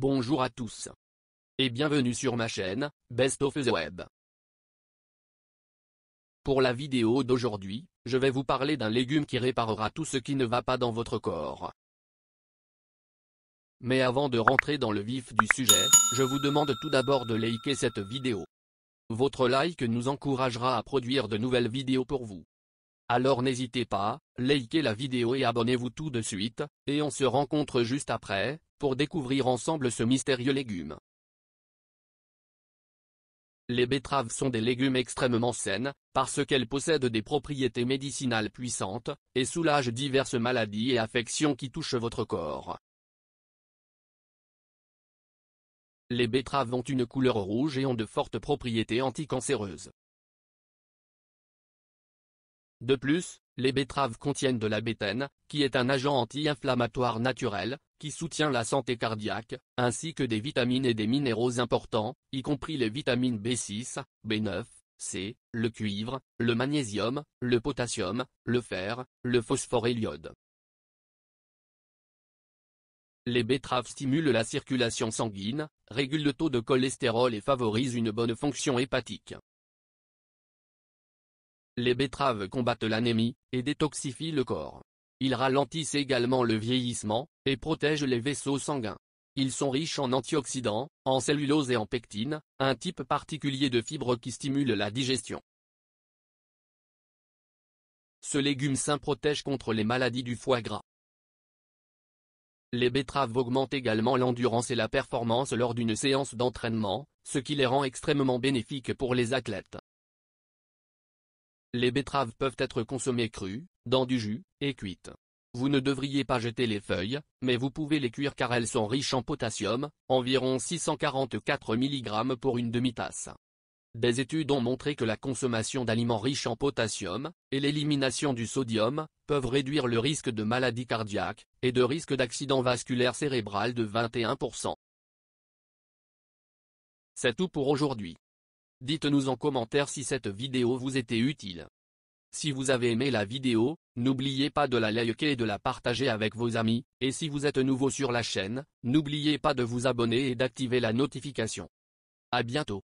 Bonjour à tous. Et bienvenue sur ma chaîne, Best of the Web. Pour la vidéo d'aujourd'hui, je vais vous parler d'un légume qui réparera tout ce qui ne va pas dans votre corps. Mais avant de rentrer dans le vif du sujet, je vous demande tout d'abord de liker cette vidéo. Votre like nous encouragera à produire de nouvelles vidéos pour vous. Alors n'hésitez pas, likez la vidéo et abonnez-vous tout de suite, et on se rencontre juste après, pour découvrir ensemble ce mystérieux légume. Les betteraves sont des légumes extrêmement saines, parce qu'elles possèdent des propriétés médicinales puissantes, et soulagent diverses maladies et affections qui touchent votre corps. Les betteraves ont une couleur rouge et ont de fortes propriétés anticancéreuses. De plus, les betteraves contiennent de la bétaine, qui est un agent anti-inflammatoire naturel, qui soutient la santé cardiaque, ainsi que des vitamines et des minéraux importants, y compris les vitamines B6, B9, C, le cuivre, le magnésium, le potassium, le fer, le phosphore et l'iode. Les betteraves stimulent la circulation sanguine, régulent le taux de cholestérol et favorisent une bonne fonction hépatique. Les betteraves combattent l'anémie, et détoxifient le corps. Ils ralentissent également le vieillissement, et protègent les vaisseaux sanguins. Ils sont riches en antioxydants, en cellulose et en pectine, un type particulier de fibres qui stimule la digestion. Ce légume sain protège contre les maladies du foie gras. Les betteraves augmentent également l'endurance et la performance lors d'une séance d'entraînement, ce qui les rend extrêmement bénéfiques pour les athlètes. Les betteraves peuvent être consommées crues, dans du jus, et cuites. Vous ne devriez pas jeter les feuilles, mais vous pouvez les cuire car elles sont riches en potassium, environ 644 mg pour une demi-tasse. Des études ont montré que la consommation d'aliments riches en potassium, et l'élimination du sodium, peuvent réduire le risque de maladie cardiaque, et de risque d'accident vasculaire cérébral de 21%. C'est tout pour aujourd'hui. Dites-nous en commentaire si cette vidéo vous était utile. Si vous avez aimé la vidéo, n'oubliez pas de la liker et de la partager avec vos amis, et si vous êtes nouveau sur la chaîne, n'oubliez pas de vous abonner et d'activer la notification. À bientôt.